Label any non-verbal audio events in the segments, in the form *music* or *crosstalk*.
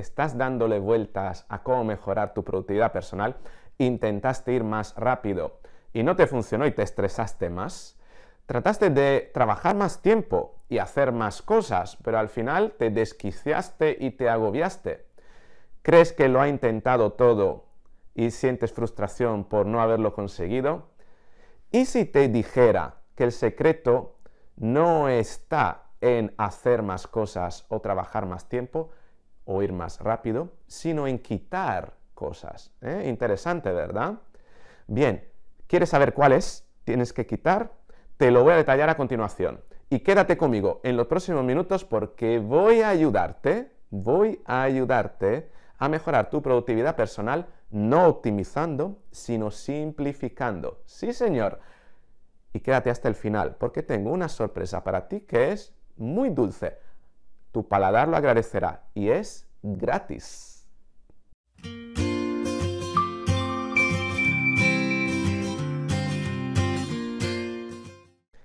estás dándole vueltas a cómo mejorar tu productividad personal, intentaste ir más rápido y no te funcionó y te estresaste más, trataste de trabajar más tiempo y hacer más cosas, pero al final te desquiciaste y te agobiaste. ¿Crees que lo ha intentado todo y sientes frustración por no haberlo conseguido? ¿Y si te dijera que el secreto no está en hacer más cosas o trabajar más tiempo, o ir más rápido, sino en quitar cosas. ¿eh? Interesante, ¿verdad? Bien, ¿quieres saber cuáles tienes que quitar? Te lo voy a detallar a continuación. Y quédate conmigo en los próximos minutos porque voy a ayudarte, voy a ayudarte a mejorar tu productividad personal no optimizando, sino simplificando. Sí, señor. Y quédate hasta el final, porque tengo una sorpresa para ti que es muy dulce. Tu paladar lo agradecerá y es gratis.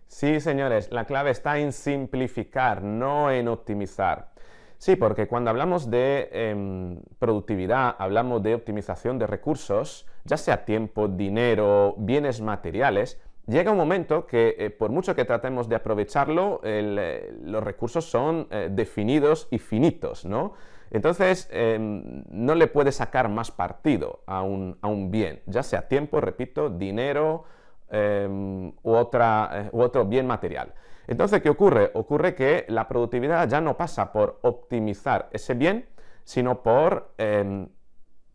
Sí, señores, la clave está en simplificar, no en optimizar. Sí, porque cuando hablamos de em, productividad, hablamos de optimización de recursos, ya sea tiempo, dinero, bienes materiales, llega un momento que eh, por mucho que tratemos de aprovecharlo, eh, los recursos son eh, definidos y finitos, ¿no? Entonces, em, no le puede sacar más partido a un, bien, ya sea tiempo, repito, dinero em, u, otra, eh, u otro bien material. Entonces, ¿qué ocurre? Ocurre que la productividad ya no pasa por optimizar ese bien, sino por em,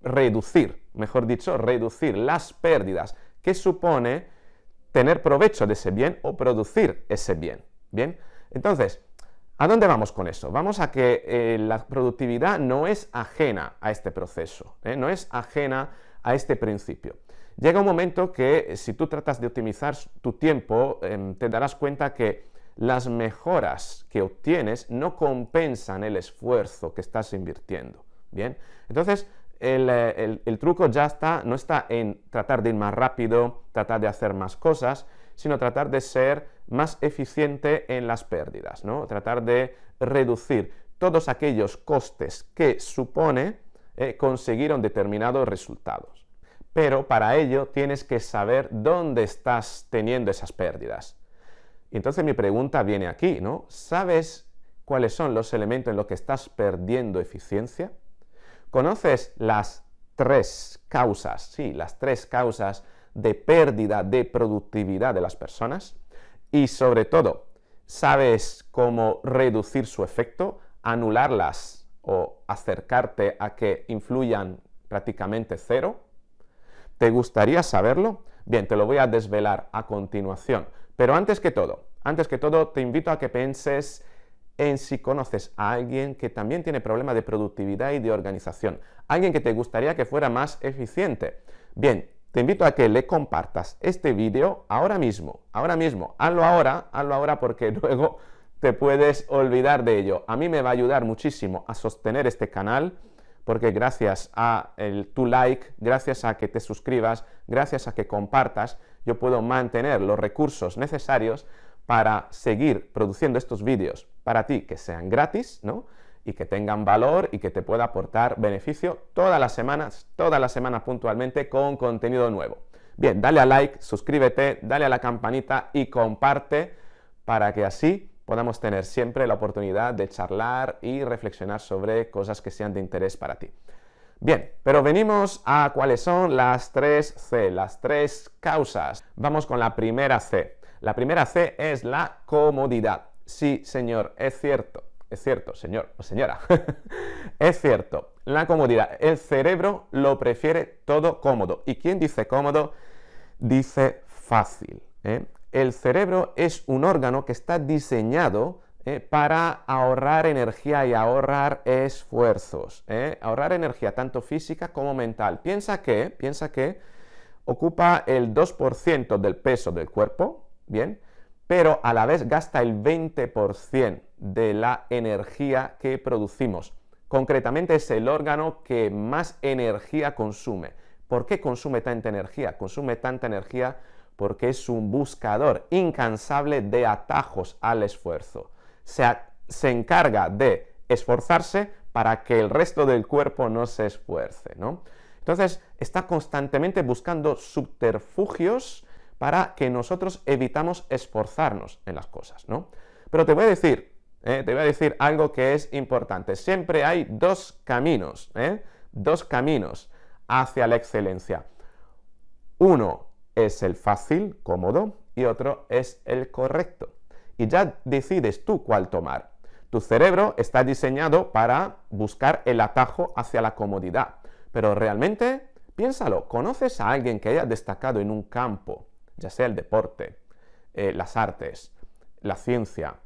reducir, mejor dicho, reducir las pérdidas que supone tener provecho de ese bien o producir ese bien. ¿Bien? Entonces, ¿A dónde vamos con eso? Vamos a que eh, la productividad no es ajena a este proceso, ¿eh? no es ajena a este principio. Llega un momento que eh, si tú tratas de optimizar tu tiempo, em, te darás cuenta que las mejoras que obtienes no compensan el esfuerzo que estás invirtiendo. Bien, entonces el truco ya está, no está en tratar de ir más rápido, tratar de hacer más cosas, sino tratar de ser más eficiente en las pérdidas, ¿no? Tratar de reducir todos aquellos costes que supone eh, conseguir un determinado resultado. Pero para ello tienes que saber dónde estás teniendo esas pérdidas. entonces mi pregunta viene aquí, ¿no? ¿Sabes cuáles son los elementos en los que estás perdiendo eficiencia? ¿Conoces las tres causas, sí, las tres causas de pérdida de productividad de las personas y sobre todo sabes cómo reducir su efecto, anularlas o acercarte a que influyan prácticamente cero. ¿Te gustaría saberlo? Bien, te lo voy a desvelar a continuación. Pero antes que todo, antes que todo te invito a que penses en si conoces a alguien que también tiene problemas de productividad y de organización, alguien que te gustaría que fuera más eficiente. Bien, te invito a que le compartas este vídeo ahora mismo, ahora mismo, hazlo ahora, hazlo ahora porque *laughs* luego te puedes olvidar de ello. A mí me va a ayudar muchísimo a sostener este canal porque gracias a tu like, gracias a que te suscribas, gracias a que compartas, yo puedo mantener los recursos necesarios para seguir produciendo estos vídeos para ti que sean gratis, ¿no? y que tengan valor y que te pueda aportar beneficio todas las semanas, todas las semanas puntualmente con contenido nuevo. Bien, dale a like, suscríbete, dale a la campanita y comparte para que así podamos tener siempre la oportunidad de charlar y reflexionar sobre cosas que sean de interés para ti. Bien, pero venimos a cuáles son las tres C, las tres causas. Vamos con la primera C. La primera C es la comodidad. Sí, señor, es cierto es cierto, señor o señora. *laughs* es cierto, la comodidad. El cerebro lo prefiere todo cómodo. ¿Y quien dice cómodo? Dice fácil. ¿eh? El cerebro es un órgano que está diseñado ¿eh? para ahorrar energía y ahorrar esfuerzos. ¿eh? Ahorrar energía tanto física como mental. Piensa que, piensa que ocupa el 2% del peso del cuerpo, ¿bien? pero a la vez gasta el 20% de la energía que producimos. Concretamente es el órgano que más energía consume. ¿Por qué consume tanta energía? Consume tanta energía porque es un buscador incansable de atajos al esfuerzo. Se, encarga de esforzarse para que el resto del cuerpo no se esfuerce, Entonces, está constantemente buscando subterfugios para que nosotros evitamos esforzarnos en las cosas, ¿no? Pero te voy a decir, ¿eh? te voy a decir algo que es importante. Siempre hay dos caminos, ¿eh? dos caminos hacia la excelencia. Uno es el fácil, cómodo, y otro es el correcto. Y ya decides tú cuál tomar. Tu cerebro está diseñado para buscar el atajo hacia la comodidad. Pero realmente, piénsalo, ¿conoces a alguien que haya destacado en un campo ya sea el deporte, eh, las artes, la ciencia,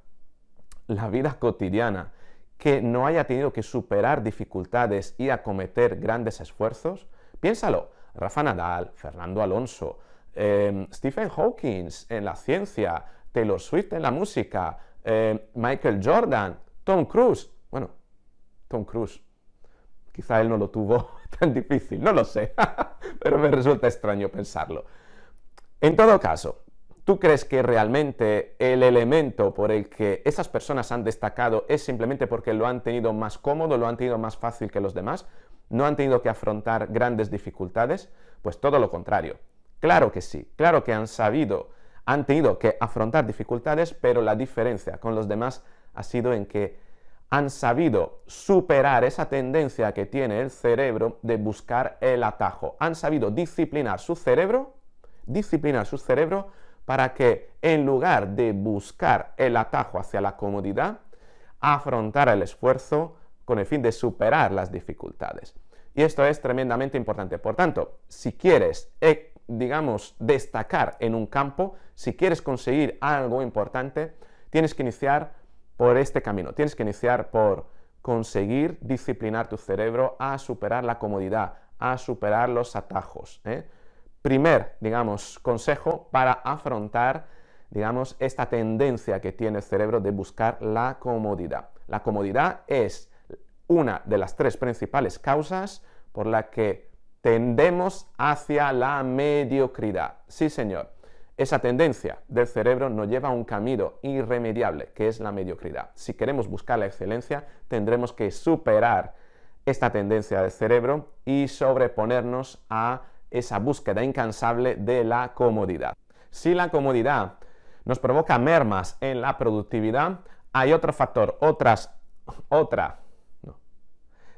la vida cotidiana, que no haya tenido que superar dificultades y acometer grandes esfuerzos? Piénsalo, Rafa Nadal, Fernando Alonso, em, Stephen Hawking en la ciencia, Taylor Swift en la música, em, Michael Jordan, Tom Cruise. Bueno, Tom Cruise. Quizá él no lo tuvo *laughs* tan difícil, no lo sé, *laughs* pero me resulta extraño pensarlo. En todo caso, ¿tú crees que realmente el elemento por el que esas personas han destacado es simplemente porque lo han tenido más cómodo, lo han tenido más fácil que los demás? ¿No han tenido que afrontar grandes dificultades? Pues todo lo contrario. Claro que sí, claro que han sabido, han tenido que afrontar dificultades, pero la diferencia con los demás ha sido en que han sabido superar esa tendencia que tiene el cerebro de buscar el atajo. Han sabido disciplinar su cerebro disciplinar su cerebro para que en lugar de buscar el atajo hacia la comodidad, afrontar el esfuerzo con el fin de superar las dificultades. Y esto es tremendamente importante. Por tanto, si quieres, eh, digamos, destacar en un campo, si quieres conseguir algo importante, tienes que iniciar por este camino, tienes que iniciar por conseguir disciplinar tu cerebro a superar la comodidad, a superar los atajos. ¿eh? primer, digamos, consejo para afrontar, digamos, esta tendencia que tiene el cerebro de buscar la comodidad. La comodidad es una de las tres principales causas por la que tendemos hacia la mediocridad. Sí, señor. Esa tendencia del cerebro nos lleva a un camino irremediable, que es la mediocridad. Si queremos buscar la excelencia, tendremos que superar esta tendencia del cerebro y sobreponernos a esa búsqueda incansable de la comodidad. Si la comodidad nos provoca mermas en la productividad, hay otro factor, otras, otra.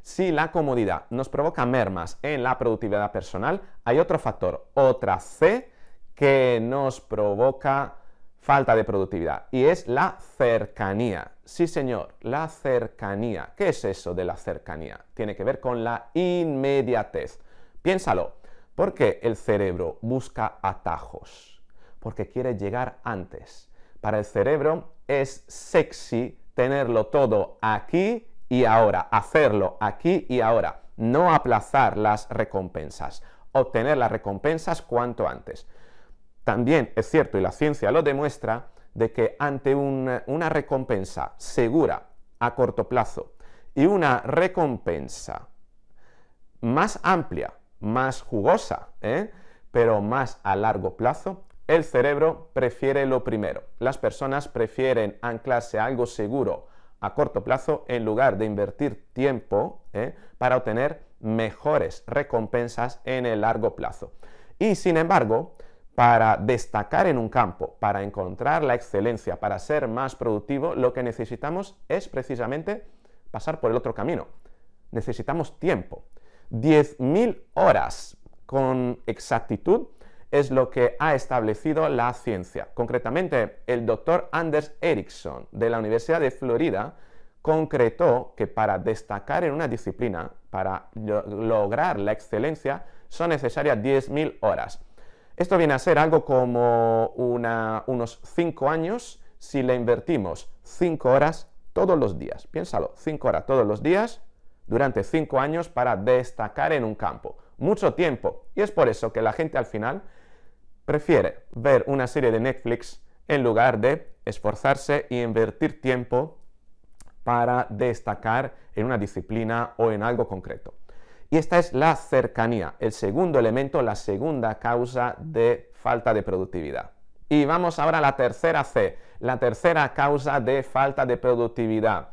Si la comodidad nos provoca mermas en la productividad personal, hay otro factor, otra C, que nos provoca falta de productividad, y es la cercanía. Sí, señor, la cercanía. ¿Qué es eso de la cercanía? Tiene que ver con la inmediatez. Piénsalo, porque el cerebro busca atajos, porque quiere llegar antes. Para el cerebro es sexy tenerlo todo aquí y ahora, hacerlo aquí y ahora, no aplazar las recompensas, obtener las recompensas cuanto antes. También es cierto, y la ciencia lo demuestra, de que ante una recompensa segura a corto plazo y una recompensa más amplia más jugosa, ¿eh? pero más a largo plazo, el cerebro prefiere lo primero. Las personas prefieren anclarse a algo seguro a corto plazo en lugar de invertir tiempo ¿eh? para obtener mejores recompensas en el largo plazo. Y sin embargo, para destacar en un campo, para encontrar la excelencia, para ser más productivo, lo que necesitamos es precisamente pasar por el otro camino. Necesitamos tiempo, 10.000 horas con exactitud es lo que ha establecido la ciencia. Concretamente, el doctor Anders Ericsson de la Universidad de Florida concretó que para destacar en una disciplina, para lograr la excelencia, son necesarias 10.000 horas. Esto viene a ser algo como unos 5 años si le invertimos 5 horas todos los días. Piénsalo, 5 horas todos los días durante cinco años para destacar en un campo. Mucho tiempo. Y es por eso que la gente al final prefiere ver una serie de Netflix en lugar de esforzarse y invertir tiempo para destacar en una disciplina o en algo concreto. Y esta es la cercanía, el segundo elemento, la segunda causa de falta de productividad. Y vamos ahora a la tercera C, la tercera causa de falta de productividad.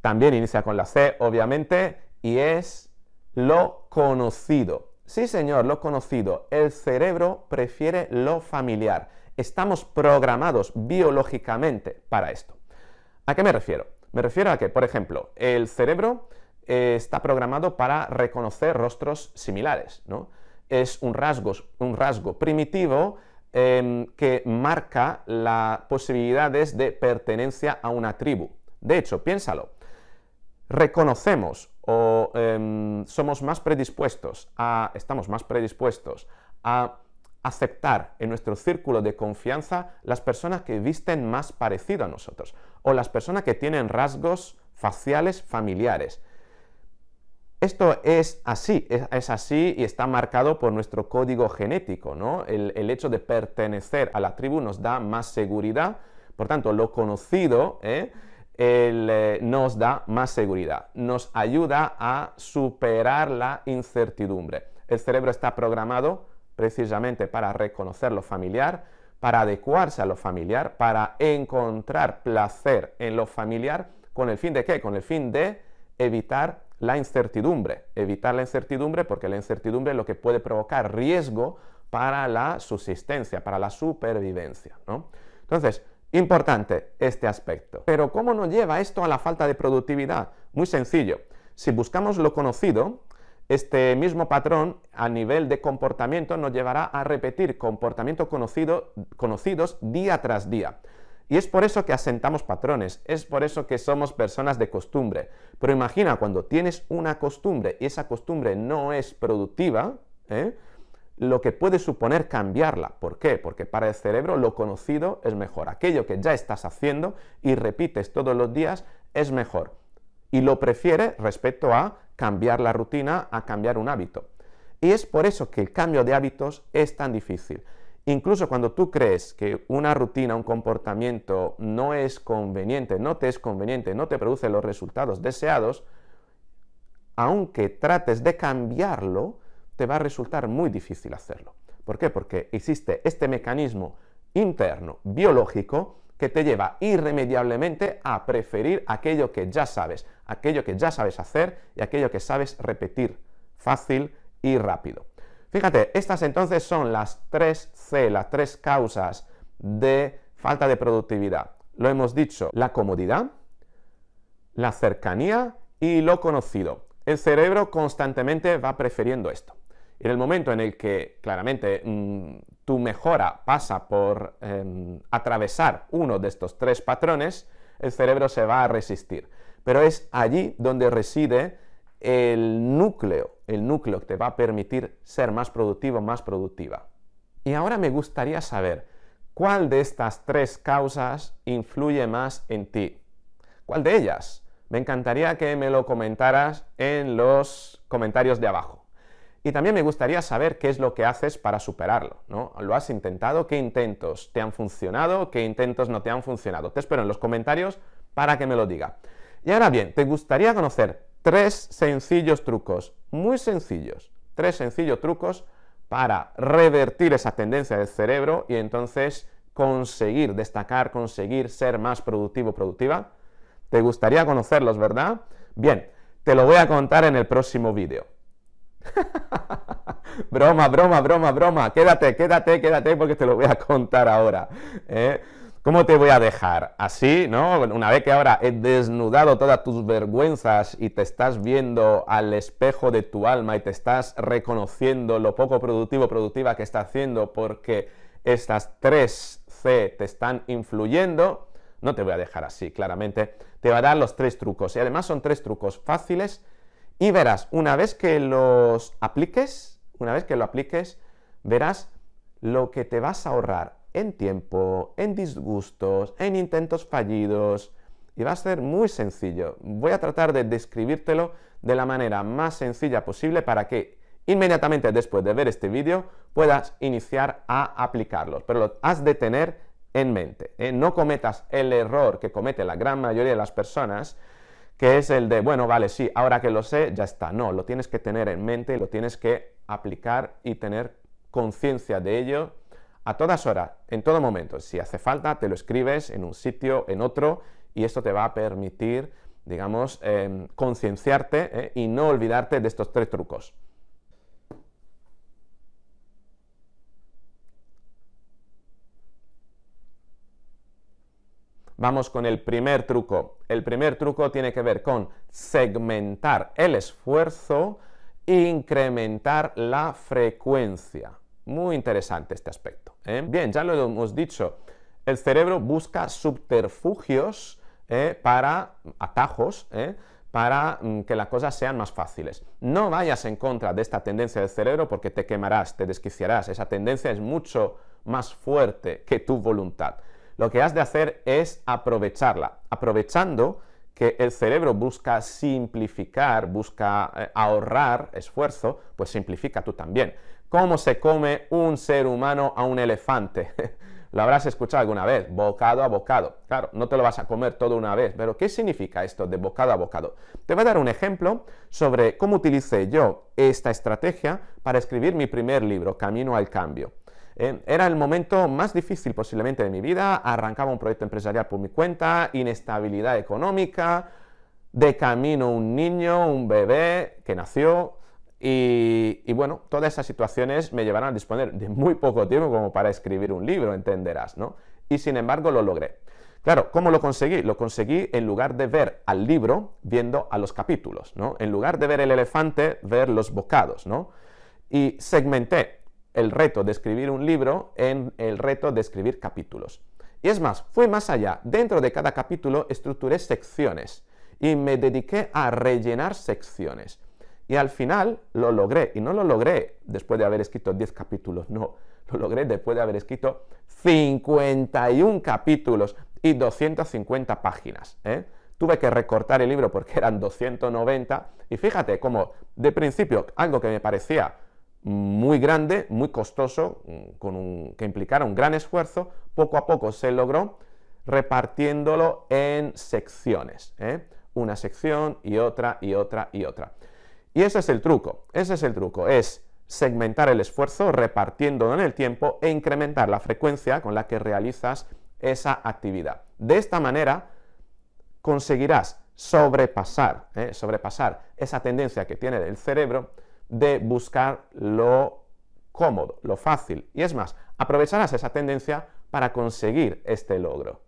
También inicia con la C, obviamente, y es lo conocido. Sí, señor, lo conocido. El cerebro prefiere lo familiar. Estamos programados biológicamente para esto. ¿A qué me refiero? Me refiero a que, por ejemplo, el cerebro eh, está programado para reconocer rostros similares, Es un rasgo, primitivo em, que marca las posibilidades de pertenencia a una tribu. De hecho, piénsalo, reconocemos o em, somos más predispuestos a, estamos más predispuestos a aceptar en nuestro círculo de confianza las personas que visten más parecido a nosotros o las personas que tienen rasgos faciales familiares. Esto es así, es, así y está marcado por nuestro código genético, El, hecho de pertenecer a la tribu nos da más seguridad, por tanto, lo conocido, ¿eh? el, eh, nos da más seguridad, nos ayuda a superar la incertidumbre. El cerebro está programado precisamente para reconocer lo familiar, para adecuarse a lo familiar, para encontrar placer en lo familiar, con el fin de qué? Con el fin de evitar la incertidumbre. Evitar la incertidumbre porque la incertidumbre es lo que puede provocar riesgo para la subsistencia, para la supervivencia. Entonces, Importante este aspecto. Pero ¿cómo nos lleva esto a la falta de productividad? Muy sencillo. Si buscamos lo conocido, este mismo patrón a nivel de comportamiento nos llevará a repetir comportamientos conocido, conocidos día tras día. Y es por eso que asentamos patrones, es por eso que somos personas de costumbre. Pero imagina cuando tienes una costumbre y esa costumbre no es productiva, ¿eh? lo que puede suponer cambiarla. ¿Por qué? Porque para el cerebro lo conocido es mejor. Aquello que ya estás haciendo y repites todos los días es mejor. Y lo prefiere respecto a cambiar la rutina, a cambiar un hábito. Y es por eso que el cambio de hábitos es tan difícil. Incluso cuando tú crees que una rutina, un comportamiento no es conveniente, no te es conveniente, no te produce los resultados deseados, aunque trates de cambiarlo, te va a resultar muy difícil hacerlo. ¿Por qué? Porque existe este mecanismo interno biológico que te lleva irremediablemente a preferir aquello que ya sabes, aquello que ya sabes hacer y aquello que sabes repetir fácil y rápido. Fíjate, estas entonces son las tres c las tres causas de falta de productividad. Lo hemos dicho, la comodidad, la cercanía y lo conocido. El cerebro constantemente va prefiriendo esto. En el momento en el que claramente mm, tu mejora pasa por em, atravesar uno de estos tres patrones, el cerebro se va a resistir. Pero es allí donde reside el núcleo, el núcleo que te va a permitir ser más productivo, más productiva. Y ahora me gustaría saber, ¿cuál de estas tres causas influye más en ti? ¿Cuál de ellas? Me encantaría que me lo comentaras en los comentarios de abajo. Y también me gustaría saber qué es lo que haces para superarlo, ¿no? ¿Lo has intentado? ¿Qué intentos te han funcionado? ¿Qué intentos no te han funcionado? Te espero en los comentarios para que me lo diga. Y ahora bien, te gustaría conocer tres sencillos trucos, muy sencillos, tres sencillos trucos para revertir esa tendencia del cerebro y entonces conseguir destacar, conseguir ser más productivo, productiva. ¿Te gustaría conocerlos, verdad? Bien, te lo voy a contar en el próximo vídeo. *laughs* broma, broma, broma, broma. Quédate, quédate, quédate porque te lo voy a contar ahora. ¿eh? ¿Cómo te voy a dejar? Así, ¿no? Una vez que ahora he desnudado todas tus vergüenzas y te estás viendo al espejo de tu alma y te estás reconociendo lo poco productivo, productiva que está haciendo porque estas tres c te están influyendo, no te voy a dejar así, claramente. Te va a dar los tres trucos. Y además son tres trucos fáciles y verás, una vez que los apliques, una vez que lo apliques, verás lo que te vas a ahorrar en tiempo, en disgustos, en intentos fallidos. Y va a ser muy sencillo. Voy a tratar de describírtelo de la manera más sencilla posible para que inmediatamente después de ver este vídeo puedas iniciar a aplicarlos. Pero lo has de tener en mente. ¿eh? No cometas el error que comete la gran mayoría de las personas que es el de, bueno, vale, sí, ahora que lo sé, ya está. No, lo tienes que tener en mente, lo tienes que aplicar y tener conciencia de ello a todas horas, en todo momento. Si hace falta, te lo escribes en un sitio, en otro, y esto te va a permitir, digamos, em, concienciarte eh, y no olvidarte de estos tres trucos. Vamos con el primer truco. El primer truco tiene que ver con segmentar el esfuerzo e incrementar la frecuencia. Muy interesante este aspecto. ¿eh? Bien, ya lo hemos dicho. El cerebro busca subterfugios ¿eh? para atajos, ¿eh? para mm, que las cosas sean más fáciles. No vayas en contra de esta tendencia del cerebro porque te quemarás, te desquiciarás. Esa tendencia es mucho más fuerte que tu voluntad lo que has de hacer es aprovecharla, aprovechando que el cerebro busca simplificar, busca eh, ahorrar esfuerzo, pues simplifica tú también. ¿Cómo se come un ser humano a un elefante? *laughs* lo habrás escuchado alguna vez, bocado a bocado. Claro, no te lo vas a comer todo una vez, pero ¿qué significa esto de bocado a bocado? Te voy a dar un ejemplo sobre cómo utilicé yo esta estrategia para escribir mi primer libro, Camino al Cambio era el momento más difícil posiblemente de mi vida, arrancaba un proyecto empresarial por mi cuenta, inestabilidad económica, de camino un niño, un bebé que nació, y, y, bueno, todas esas situaciones me llevaron a disponer de muy poco tiempo como para escribir un libro, entenderás, ¿no? Y sin embargo lo logré. Claro, ¿cómo lo conseguí? Lo conseguí en lugar de ver al libro, viendo a los capítulos, ¿no? En lugar de ver el elefante, ver los bocados, ¿no? Y segmenté el reto de escribir un libro en el reto de escribir capítulos. Y es más, fui más allá. Dentro de cada capítulo estructuré secciones y me dediqué a rellenar secciones. Y al final lo logré, y no lo logré después de haber escrito 10 capítulos, no, lo logré después de haber escrito 51 capítulos y 250 páginas. ¿eh? Tuve que recortar el libro porque eran 290, y fíjate cómo, de principio algo que me parecía muy grande, muy costoso, mm, que implicara un gran esfuerzo, poco a poco se logró repartiéndolo en secciones, ¿eh? una sección y otra y otra y otra. Y ese es el truco, ese es el truco, es segmentar el esfuerzo repartiéndolo en el tiempo e incrementar la frecuencia con la que realizas esa actividad. De esta manera conseguirás sobrepasar, ¿eh? sobrepasar esa tendencia que tiene el cerebro de buscar lo cómodo, lo fácil. Y es más, aprovecharás esa tendencia para conseguir este logro.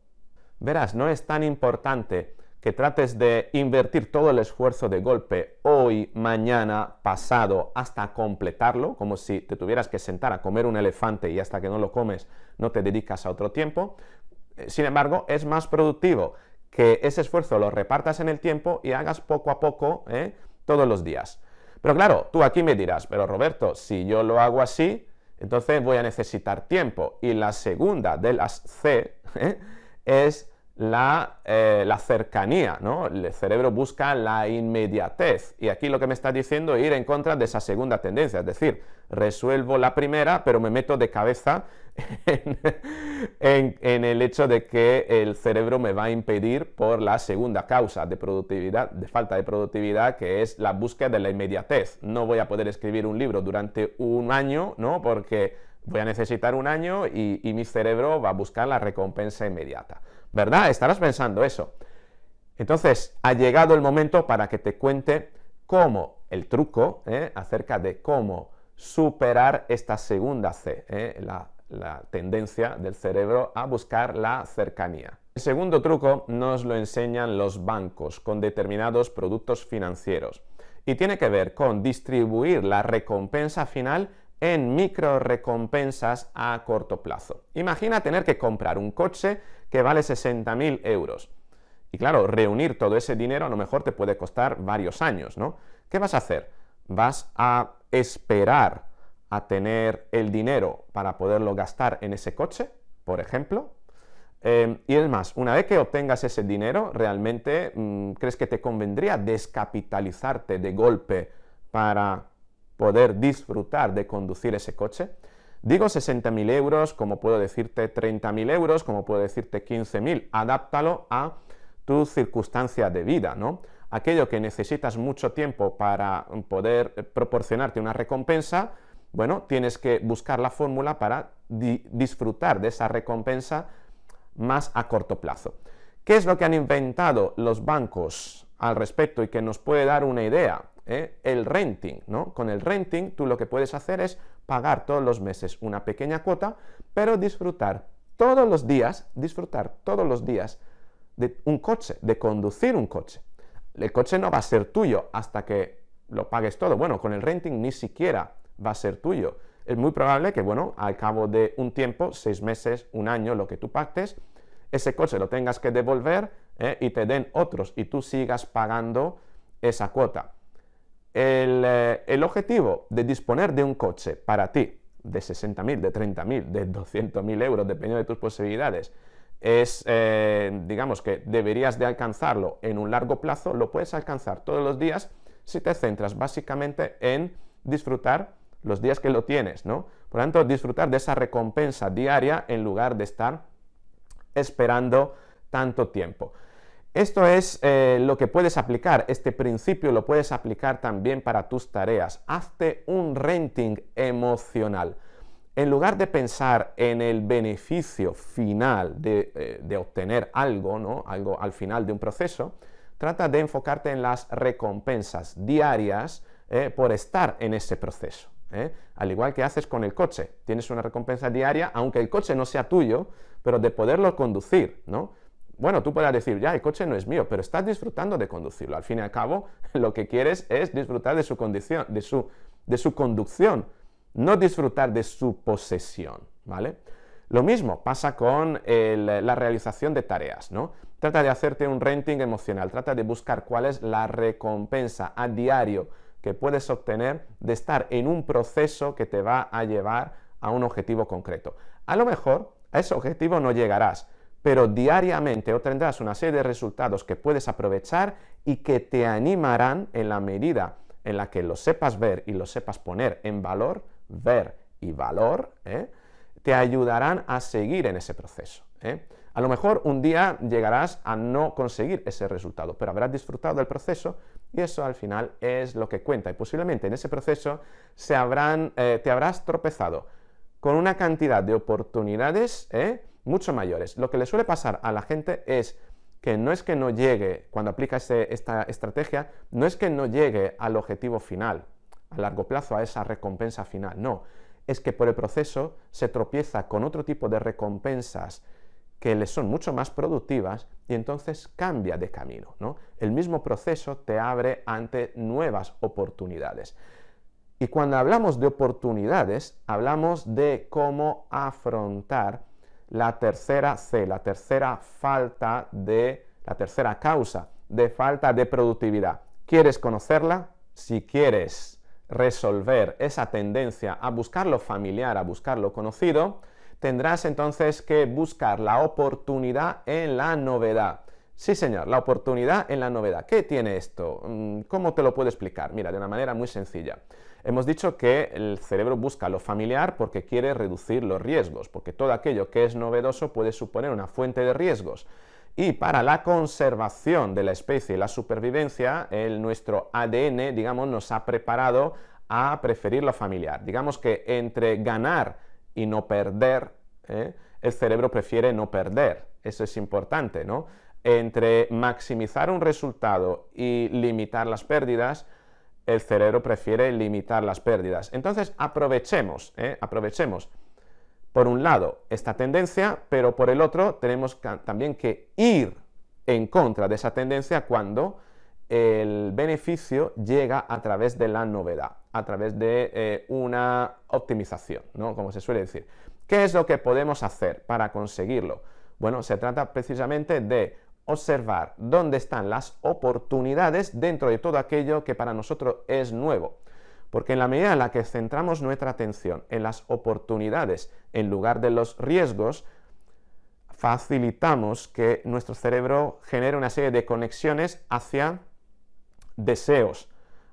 Verás, no es tan importante que trates de invertir todo el esfuerzo de golpe hoy, mañana, pasado, hasta completarlo, como si te tuvieras que sentar a comer un elefante y hasta que no lo comes no te dedicas a otro tiempo. Sin embargo, es más productivo que ese esfuerzo lo repartas en el tiempo y hagas poco a poco ¿eh? todos los días. Pero claro, tú aquí me dirás, pero Roberto, si yo lo hago así, entonces voy a necesitar tiempo. Y la segunda de las C *laughs* ¿eh? es la, eh, la, cercanía, ¿no? El cerebro busca la inmediatez. Y aquí lo que me está diciendo es ir en contra de esa segunda tendencia, es decir, resuelvo la primera, pero me meto de cabeza *laughs* en, el hecho de que el cerebro me va a impedir por la segunda causa de productividad, de falta de productividad, que es la búsqueda de la inmediatez. No voy a poder escribir un libro durante un año, ¿no? Porque voy a necesitar un año y, mi cerebro va a buscar la recompensa inmediata. ¿Verdad? Estarás pensando eso. Entonces, ha llegado el momento para que te cuente cómo el truco ¿eh? acerca de cómo superar esta segunda C, ¿eh? la, la tendencia del cerebro a buscar la cercanía. El segundo truco nos lo enseñan los bancos con determinados productos financieros y tiene que ver con distribuir la recompensa final en micro recompensas a corto plazo. Imagina tener que comprar un coche que vale 60.000 euros. Y claro, reunir todo ese dinero a lo mejor te puede costar varios años, ¿no? ¿Qué vas a hacer? Vas a esperar a tener el dinero para poderlo gastar en ese coche, por ejemplo. Em, y es más, una vez que obtengas ese dinero, ¿realmente mm, crees que te convendría descapitalizarte de golpe para poder disfrutar de conducir ese coche? Digo 60.000 euros, como puedo decirte 30.000 euros, como puedo decirte 15.000, adáptalo a tu circunstancia de vida, ¿no? Aquello que necesitas mucho tiempo para poder proporcionarte una recompensa, bueno, tienes que buscar la fórmula para disfrutar de esa recompensa más a corto plazo. ¿Qué es lo que han inventado los bancos al respecto y que nos puede dar una idea? Eh, el renting, ¿no? Con el renting tú lo que puedes hacer es pagar todos los meses una pequeña cuota, pero disfrutar todos los días, disfrutar todos los días de un coche, de conducir un coche. El coche no va a ser tuyo hasta que lo pagues todo. Bueno, con el renting ni siquiera va a ser tuyo. Es muy probable que, bueno, al cabo de un tiempo, seis meses, un año, lo que tú pactes, ese coche lo tengas que devolver eh, y te den otros y tú sigas pagando esa cuota. El, eh, objetivo de disponer de un coche para ti, de 60.000, de 30.000, de 200.000 euros, dependiendo de tus posibilidades, es, eh, digamos que deberías de alcanzarlo en un largo plazo, lo puedes alcanzar todos los días si te centras básicamente en disfrutar los días que lo tienes, ¿no? Por lo tanto, disfrutar de esa recompensa diaria en lugar de estar esperando tanto tiempo. Esto es eh, lo que puedes aplicar, este principio lo puedes aplicar también para tus tareas. Hazte un renting emocional. En lugar de pensar en el beneficio final de, eh, obtener algo, ¿no? algo al final de un proceso, trata de enfocarte en las recompensas diarias eh, por estar en ese proceso. ¿eh? Al igual que haces con el coche. Tienes una recompensa diaria, aunque el coche no sea tuyo, pero de poderlo conducir, ¿no? Bueno, tú puedes decir, ya, el coche no es mío, pero estás disfrutando de conducirlo. Al fin y al cabo, *laughs* lo que quieres es disfrutar de su conducción, no disfrutar de su posesión, ¿vale? Lo mismo pasa con la realización de tareas, ¿no? Trata de hacerte un renting emocional, trata de buscar cuál es la recompensa a diario que puedes obtener de estar en un proceso que te va a llevar a un objetivo concreto. A lo mejor a ese objetivo no llegarás, pero diariamente obtendrás una serie de resultados que puedes aprovechar y que te animarán en la medida en la que lo sepas ver y lo sepas poner en valor, ver y valor, ¿eh? te ayudarán a seguir en ese proceso. ¿eh? A lo mejor un día llegarás a no conseguir ese resultado, pero habrás disfrutado del proceso y eso al final es lo que cuenta. Y posiblemente en ese proceso eh, te habrás tropezado con una cantidad de oportunidades eh, mucho mayores. Lo que le suele pasar a la gente es que no es que no llegue, cuando aplica esta estrategia, no es que no llegue al objetivo final, a largo plazo, a esa recompensa final, no. Es que por el proceso se tropieza con otro tipo de recompensas que les son mucho más productivas y entonces cambia de camino. ¿no? El mismo proceso te abre ante nuevas oportunidades. Y cuando hablamos de oportunidades, hablamos de cómo afrontar la tercera C, la tercera falta de, la tercera causa de falta de productividad. ¿Quieres conocerla? Si quieres resolver esa tendencia a buscar lo familiar, a buscar lo conocido, tendrás entonces que buscar la oportunidad en la novedad. Sí, señor, la oportunidad en la novedad. ¿Qué tiene esto? Mm, ¿Cómo te lo puedo explicar? Mira, de una manera muy sencilla. Hemos dicho que el cerebro busca lo familiar porque quiere reducir los riesgos, porque todo aquello que es novedoso puede suponer una fuente de riesgos. Y para la conservación de la especie y la supervivencia, el, nuestro ADN, digamos, nos ha preparado a preferir lo familiar. Digamos que entre ganar y no perder. ¿eh? El cerebro prefiere no perder, eso es importante, ¿no? Entre maximizar un resultado y limitar las pérdidas, el cerebro prefiere limitar las pérdidas. Entonces aprovechemos, ¿eh? aprovechemos por un lado esta tendencia, pero por el otro tenemos también que ir en contra de esa tendencia cuando el beneficio llega a través de la novedad, a través de eh, una optimización, ¿no? Como se suele decir. ¿Qué es lo que podemos hacer para conseguirlo? Bueno, se trata precisamente de observar dónde están las oportunidades dentro de todo aquello que para nosotros es nuevo. Porque en la medida en la que centramos nuestra atención en las oportunidades en lugar de los riesgos, facilitamos que nuestro cerebro genere una serie de conexiones hacia deseos,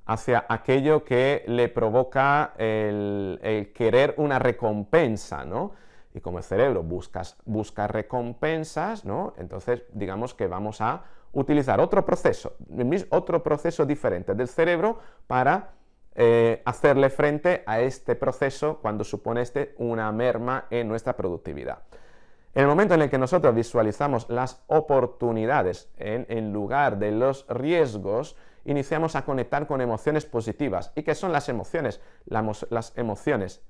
hacia aquello que le provoca el, querer una recompensa, ¿no? Y como el cerebro busca, recompensas, Entonces, digamos que vamos a utilizar otro proceso, otro proceso diferente del cerebro para eh, hacerle frente a este proceso cuando supone este una merma en nuestra productividad. En el momento en el que nosotros visualizamos las oportunidades en lugar de los riesgos, iniciamos a conectar con emociones positivas. ¿Y qué son las emociones? las emociones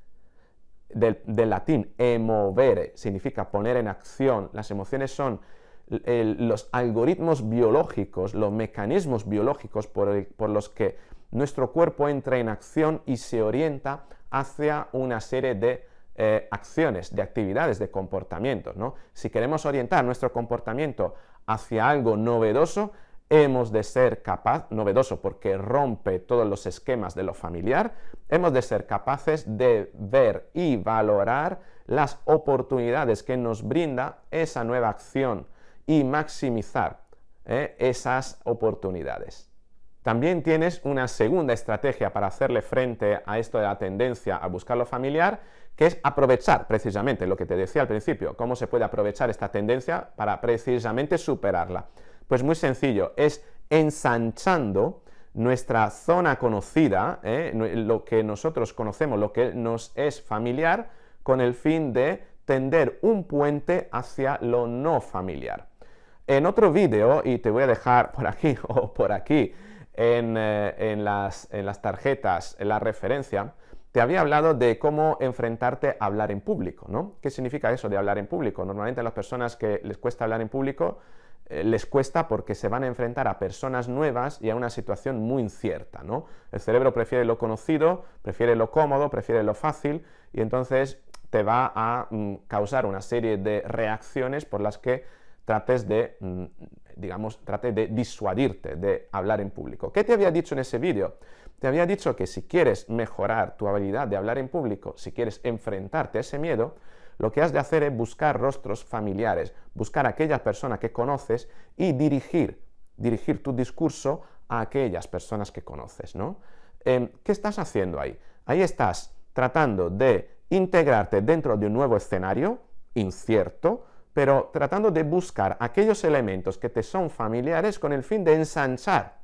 del, latín, emovere, significa poner en acción. Las emociones son los algoritmos biológicos, los mecanismos biológicos por, los que nuestro cuerpo entra en acción y se orienta hacia una serie de eh, acciones, de actividades, de comportamientos. Si queremos orientar nuestro comportamiento hacia algo novedoso, hemos de ser capaz, novedoso porque rompe todos los esquemas de lo familiar, hemos de ser capaces de ver y valorar las oportunidades que nos brinda esa nueva acción y maximizar eh, esas oportunidades. También tienes una segunda estrategia para hacerle frente a esto de la tendencia a buscar lo familiar, que es aprovechar precisamente lo que te decía al principio, cómo se puede aprovechar esta tendencia para precisamente superarla. Pues muy sencillo, es ensanchando nuestra zona conocida, ¿eh? lo que nosotros conocemos, lo que nos es familiar, con el fin de tender un puente hacia lo no familiar. En otro vídeo, y te voy a dejar por aquí *laughs* o por aquí, eh, en, las, tarjetas, en la referencia, te había hablado de cómo enfrentarte a hablar en público, ¿no? ¿Qué significa eso de hablar en público? Normalmente a las personas que les cuesta hablar en público eh, les cuesta porque se van a enfrentar a personas nuevas y a una situación muy incierta, ¿no? El cerebro prefiere lo conocido, prefiere lo cómodo, prefiere lo fácil y entonces te va a mm, causar una serie de reacciones por las que trates de, mm, digamos, trate de disuadirte de hablar en público. ¿Qué te había dicho en ese vídeo? Te había dicho que si quieres mejorar tu habilidad de hablar en público, si quieres enfrentarte a ese miedo, lo que has de hacer es buscar rostros familiares, buscar aquellas personas que conoces y dirigir, dirigir tu discurso a aquellas personas que conoces, ¿no? Em, ¿Qué estás haciendo ahí? Ahí estás tratando de integrarte dentro de un nuevo escenario incierto, pero tratando de buscar aquellos elementos que te son familiares con el fin de ensanchar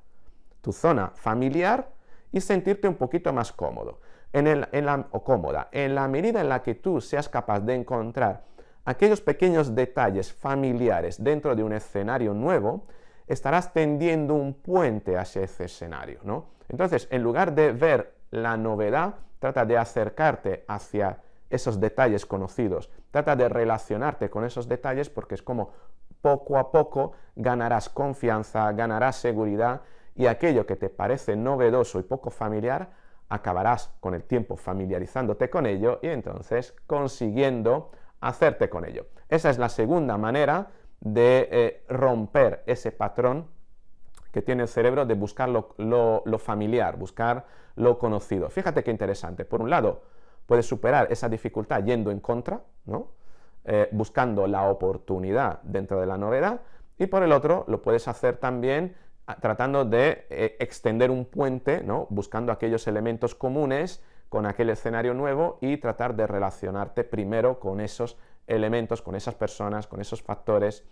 tu zona familiar y sentirte un poquito más cómodo en, la, o cómoda, en la medida en la que tú seas capaz de encontrar aquellos pequeños detalles familiares dentro de un escenario nuevo, estarás tendiendo un puente hacia ese escenario, ¿no? Entonces, en lugar de ver la novedad, trata de acercarte hacia esos detalles conocidos, trata de relacionarte con esos detalles porque es como poco a poco ganarás confianza, ganarás seguridad y aquello que te parece novedoso y poco familiar acabarás con el tiempo familiarizándote con ello y entonces consiguiendo hacerte con ello. Esa es la segunda manera de eh, romper ese patrón que tiene el cerebro de buscar lo, familiar, buscar lo conocido. Fíjate qué interesante. Por un lado, puedes superar esa dificultad yendo en contra, ¿no? Eh, buscando la oportunidad dentro de la novedad, y por el otro, lo puedes hacer también tratando de eh, extender un puente, ¿no? buscando aquellos elementos comunes con aquel escenario nuevo y tratar de relacionarte primero con esos elementos, con esas personas, con esos factores,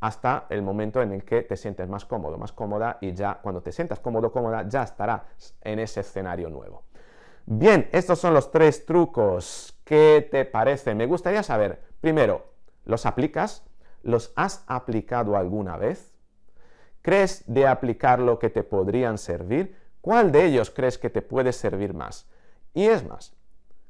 hasta el momento en el que te sientes más cómodo, más cómoda y ya cuando te sientas cómodo, cómoda, ya estarás en ese escenario nuevo. Bien, estos son los tres trucos. ¿Qué te parecen? Me gustaría saber, primero, ¿los aplicas? ¿Los has aplicado alguna vez? crees de aplicar lo que te podrían servir? ¿Cuál de ellos crees que te puede servir más? Y es más,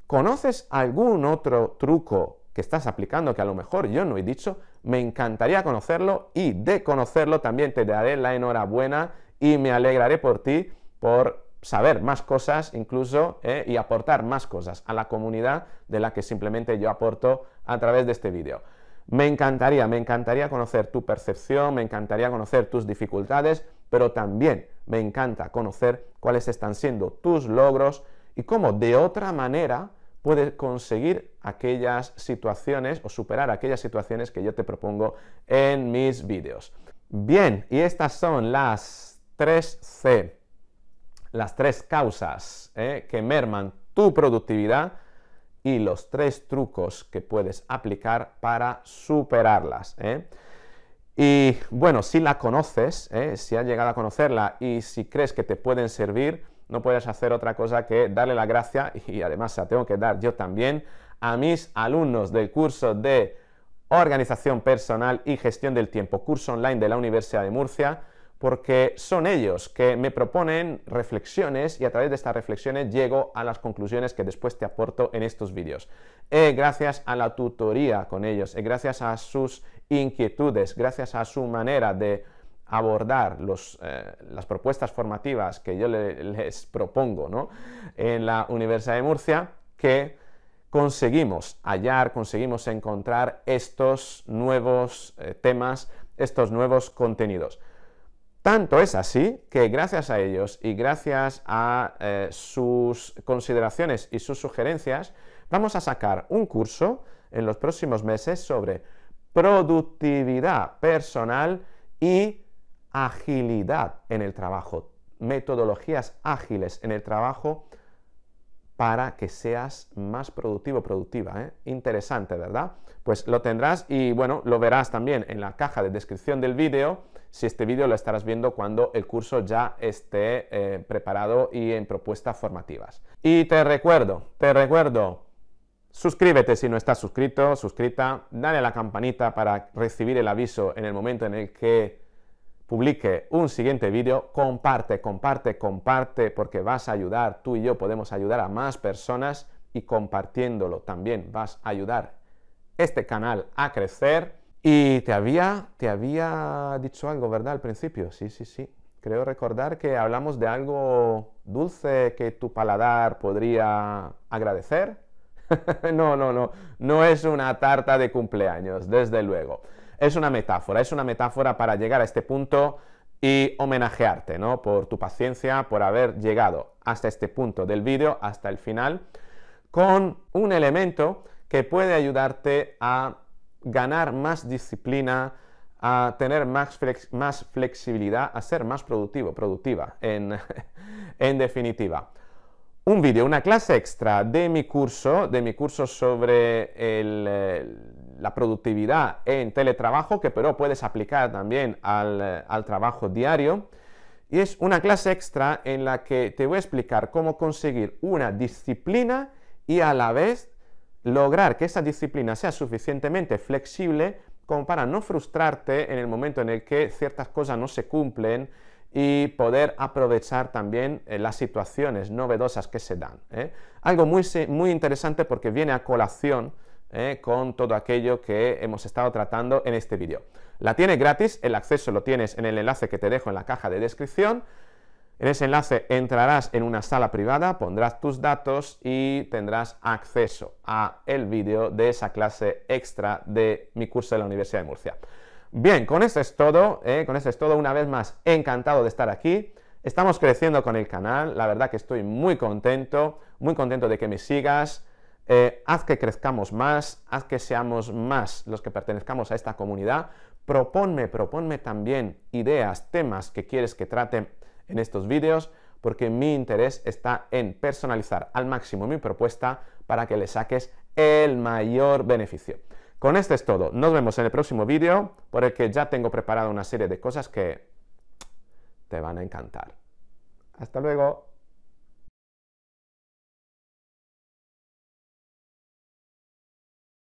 ¿conoces algún otro truco que estás aplicando que a lo mejor yo no he dicho? Me encantaría conocerlo y de conocerlo también te daré la enhorabuena y me alegraré por ti por saber más cosas incluso eh, y aportar más cosas a la comunidad de la que simplemente yo aporto a través de este vídeo. Me encantaría, me encantaría conocer tu percepción, me encantaría conocer tus dificultades, pero también me encanta conocer cuáles están siendo tus logros y cómo de otra manera puedes conseguir aquellas situaciones o superar aquellas situaciones que yo te propongo en mis vídeos. Bien, y estas son las tres c las tres causas eh, que merman tu productividad y los tres trucos que puedes aplicar para superarlas. ¿eh? Y bueno, si la conoces, ¿eh? si has llegado a conocerla y si crees que te pueden servir, no puedes hacer otra cosa que darle la gracia *laughs* y además la tengo que dar yo también a mis alumnos del curso de Organización Personal y Gestión del Tiempo, curso online de la Universidad de Murcia, porque son ellos que me proponen reflexiones y a través de estas reflexiones llego a las conclusiones que después te aporto en estos vídeos. Eh, gracias a la tutoría con ellos, eh, gracias a sus inquietudes, gracias a su manera de abordar eh, las propuestas formativas que yo les propongo en la Universidad de Murcia, que conseguimos hallar, conseguimos encontrar estos nuevos temas, estos nuevos contenidos. Tanto es así que gracias a ellos y gracias a eh, sus consideraciones y sus sugerencias, vamos a sacar un curso en los próximos meses sobre productividad personal y agilidad en el trabajo, metodologías ágiles en el trabajo para que seas más productivo, productiva. ¿eh? Interesante, ¿verdad? Pues lo tendrás y bueno, lo verás también en la caja de descripción del vídeo si este vídeo lo estarás viendo cuando el curso ya esté eh, preparado y en propuestas formativas. Y te recuerdo, te recuerdo, suscríbete si no estás suscrito, suscrita, dale a la campanita para recibir el aviso en el momento en el que publique un siguiente vídeo, comparte, comparte, comparte, porque vas a ayudar, tú y yo podemos ayudar a más personas y compartiéndolo también vas a ayudar este canal a crecer y te había, te había dicho algo, ¿verdad? Al principio, sí, sí, sí. Creo recordar que hablamos de algo dulce que tu paladar podría agradecer. *laughs* no, no, no. No es una tarta de cumpleaños, desde luego. Es una metáfora, es una metáfora para llegar a este punto y homenajearte, ¿no? Por tu paciencia, por haber llegado hasta este punto del vídeo, hasta el final, con un elemento que puede ayudarte a ganar más disciplina, a tener más, flexibilidad, a ser más productivo, productiva, *laughs* en, definitiva. Un vídeo, una clase extra de mi curso, de mi curso sobre eh, la productividad en teletrabajo, que pero puedes aplicar también eh, al trabajo diario. Y es una clase extra en la que te voy a explicar cómo conseguir una disciplina y a la vez lograr que esa disciplina sea suficientemente flexible como para no frustrarte en el momento en el que ciertas cosas no se cumplen y poder aprovechar también eh, las situaciones novedosas que se dan. ¿eh? Algo muy, interesante porque viene a colación ¿eh? con todo aquello que hemos estado tratando en este vídeo. La tienes gratis, el acceso lo tienes en el enlace que te dejo en la caja de descripción en ese enlace entrarás en una sala privada, pondrás tus datos y tendrás acceso a el vídeo de esa clase extra de mi curso de la Universidad de Murcia. Bien, con eso es todo, ¿eh? con eso es todo, una vez más encantado de estar aquí. Estamos creciendo con el canal, la verdad que estoy muy contento, muy contento de que me sigas. Eh, haz que crezcamos más, haz que seamos más los que pertenezcamos a esta comunidad. Proponme, proponme también ideas, temas que quieres que traten en estos vídeos porque mi interés está en personalizar al máximo mi propuesta para que le saques el mayor beneficio. Con esto es todo. Nos vemos en el próximo vídeo por el que ya tengo preparada una serie de cosas que te van a encantar. Hasta luego.